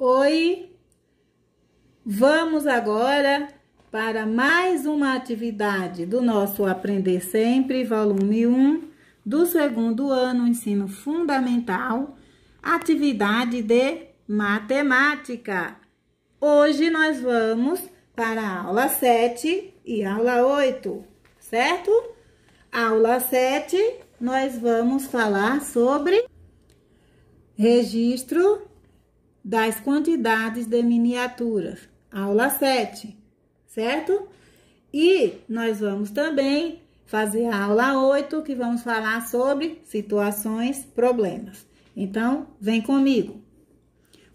Oi! Vamos agora para mais uma atividade do nosso Aprender Sempre, volume 1, do segundo ano, ensino fundamental, atividade de matemática. Hoje nós vamos para a aula 7 e aula 8, certo? Aula 7, nós vamos falar sobre registro das quantidades de miniaturas. Aula 7, certo? E nós vamos também fazer a aula 8, que vamos falar sobre situações, problemas. Então, vem comigo.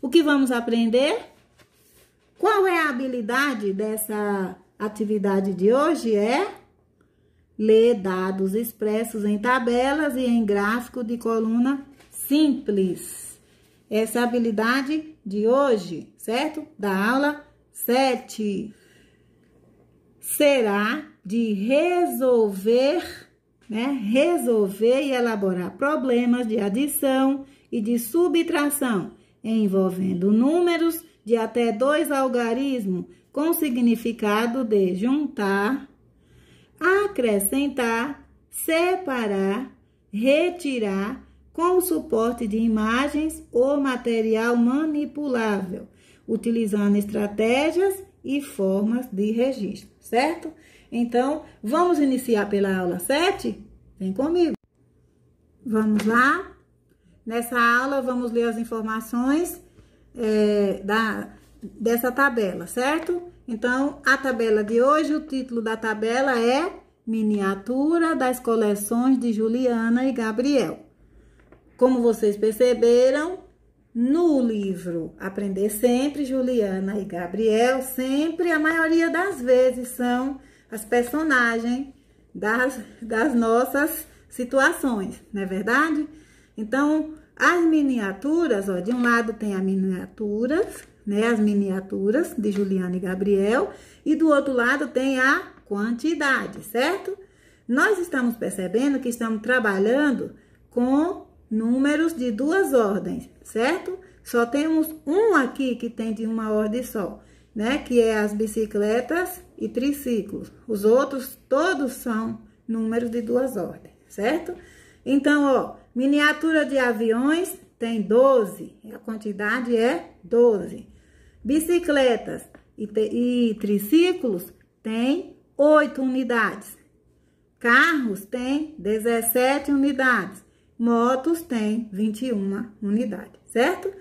O que vamos aprender? Qual é a habilidade dessa atividade de hoje? É ler dados expressos em tabelas e em gráfico de coluna simples. Essa é habilidade de hoje, certo? Da aula 7. Será de resolver, né? Resolver e elaborar problemas de adição e de subtração, envolvendo números de até dois algarismos com significado de juntar, acrescentar, separar, retirar com o suporte de imagens ou material manipulável, utilizando estratégias e formas de registro, certo? Então, vamos iniciar pela aula 7? Vem comigo. Vamos lá? Nessa aula, vamos ler as informações é, da, dessa tabela, certo? Então, a tabela de hoje, o título da tabela é Miniatura das coleções de Juliana e Gabriel como vocês perceberam, no livro Aprender Sempre, Juliana e Gabriel, sempre, a maioria das vezes, são as personagens das, das nossas situações, não é verdade? Então, as miniaturas, ó, de um lado tem as miniaturas, né, as miniaturas de Juliana e Gabriel, e do outro lado tem a quantidade, certo? Nós estamos percebendo que estamos trabalhando com números de duas ordens, certo? Só temos um aqui que tem de uma ordem só, né? Que é as bicicletas e triciclos. Os outros todos são números de duas ordens, certo? Então, ó, miniatura de aviões tem 12, a quantidade é 12. Bicicletas e, e triciclos tem 8 unidades. Carros tem 17 unidades motos tem 21 unidades, certo?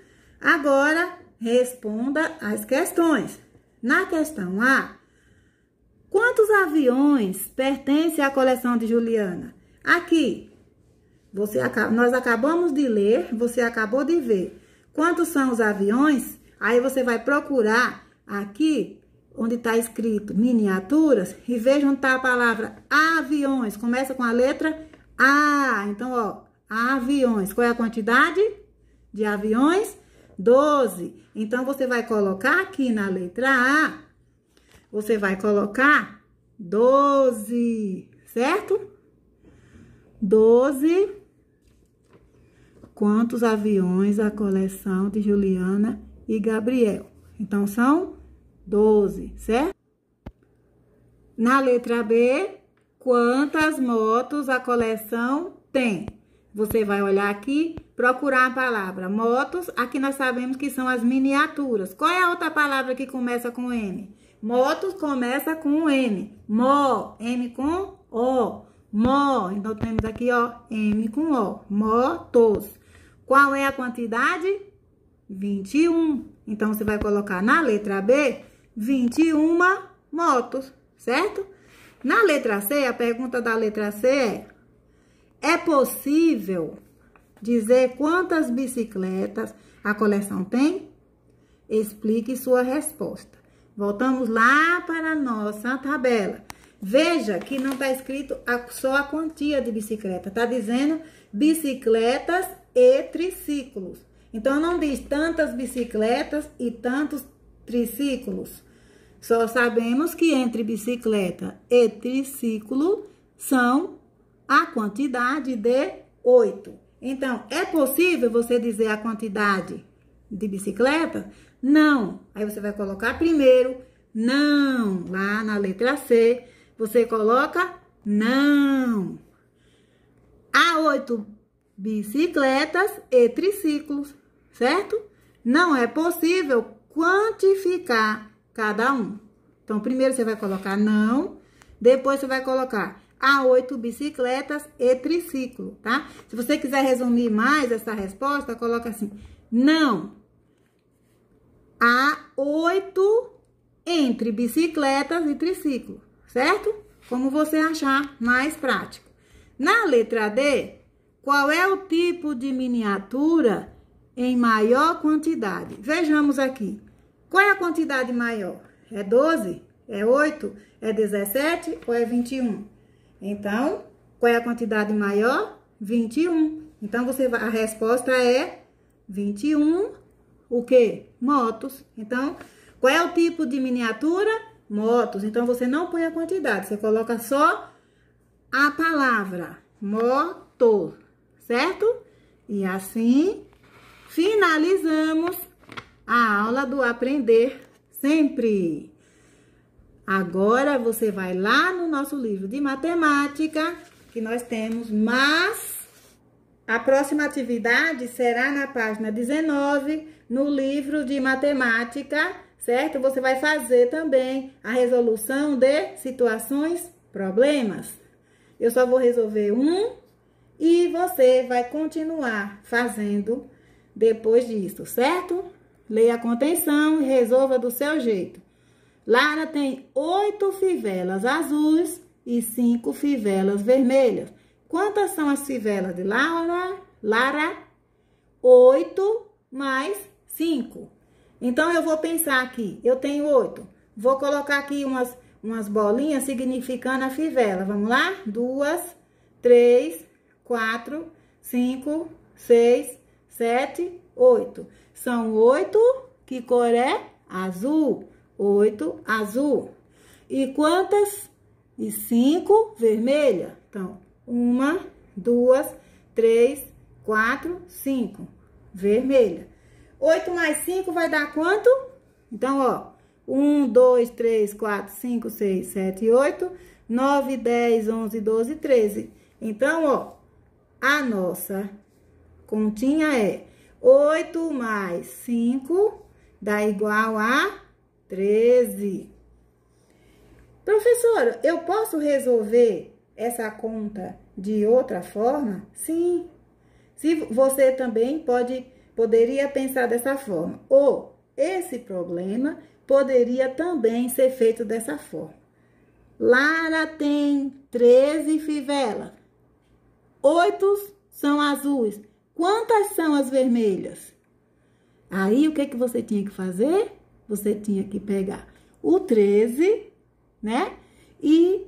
Agora, responda as questões. Na questão A, quantos aviões pertencem à coleção de Juliana? Aqui, você, nós acabamos de ler, você acabou de ver. Quantos são os aviões? Aí você vai procurar aqui onde está escrito miniaturas e veja onde está a palavra aviões. Começa com a letra A. Então, ó, aviões. Qual é a quantidade de aviões? 12. Então, você vai colocar aqui na letra A, você vai colocar 12, certo? 12. Quantos aviões a coleção de Juliana e Gabriel? Então, são 12, certo? Na letra B, quantas motos a coleção tem? Você vai olhar aqui, procurar a palavra motos. Aqui nós sabemos que são as miniaturas. Qual é a outra palavra que começa com M? Motos começa com M. Mo, M com O. Mo, então temos aqui, ó, M com O. Motos. Qual é a quantidade? 21. Então, você vai colocar na letra B, 21 motos, certo? Na letra C, a pergunta da letra C é é possível dizer quantas bicicletas a coleção tem? Explique sua resposta. Voltamos lá para a nossa tabela. Veja que não está escrito só a quantia de bicicleta. Está dizendo bicicletas e triciclos. Então, não diz tantas bicicletas e tantos triciclos. Só sabemos que entre bicicleta e triciclo são a quantidade de 8. Então, é possível você dizer a quantidade de bicicleta? Não. Aí você vai colocar primeiro, não, lá na letra C. Você coloca não. Há oito bicicletas e triciclos, certo? Não é possível quantificar cada um. Então, primeiro você vai colocar não, depois você vai colocar a oito bicicletas e triciclo, tá? Se você quiser resumir mais essa resposta, coloca assim: não há oito entre bicicletas e triciclo, certo? Como você achar mais prático. Na letra D, qual é o tipo de miniatura em maior quantidade? Vejamos aqui. Qual é a quantidade maior? É 12? É 8? É 17 ou é 21? Então, qual é a quantidade maior? 21. Então, você vai, a resposta é 21, o quê? Motos. Então, qual é o tipo de miniatura? Motos. Então, você não põe a quantidade, você coloca só a palavra moto, certo? E assim, finalizamos a aula do Aprender Sempre. Agora você vai lá no nosso livro de matemática, que nós temos, mas a próxima atividade será na página 19, no livro de matemática, certo? Você vai fazer também a resolução de situações, problemas. Eu só vou resolver um e você vai continuar fazendo depois disso, certo? Leia a contenção e resolva do seu jeito. Lara tem oito fivelas azuis e cinco fivelas vermelhas. Quantas são as fivelas de Lara? Lara, oito mais cinco. Então, eu vou pensar aqui, eu tenho oito. Vou colocar aqui umas, umas bolinhas significando a fivela. Vamos lá? Duas, três, quatro, cinco, seis, sete, oito. São oito, que cor é? Azul. 8 azul. E quantas? E 5 vermelha. Então, uma, duas, três, quatro, cinco. Vermelha. 8 mais 5 vai dar quanto? Então, ó. 1, 2, 3, 4, 5, 6, 7, 8, 9, 10, 11, 12, 13. Então, ó, a nossa continha é 8 mais 5 dá igual a 13. Professora, eu posso resolver essa conta de outra forma? Sim. Se você também pode poderia pensar dessa forma. Ou esse problema poderia também ser feito dessa forma. Lara tem 13 fivelas. Oito são azuis. Quantas são as vermelhas? Aí o que, é que você tinha que fazer? você tinha que pegar o 13, né? E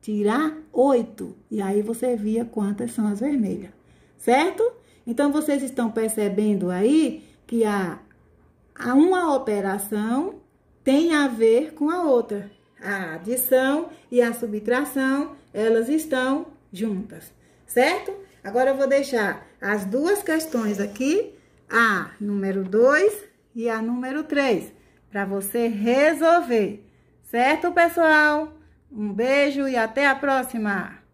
tirar 8. E aí você via quantas são as vermelhas, certo? Então, vocês estão percebendo aí que a, a uma operação tem a ver com a outra. A adição e a subtração, elas estão juntas, certo? Agora, eu vou deixar as duas questões aqui, a número 2 e a número 3, para você resolver. Certo, pessoal? Um beijo e até a próxima!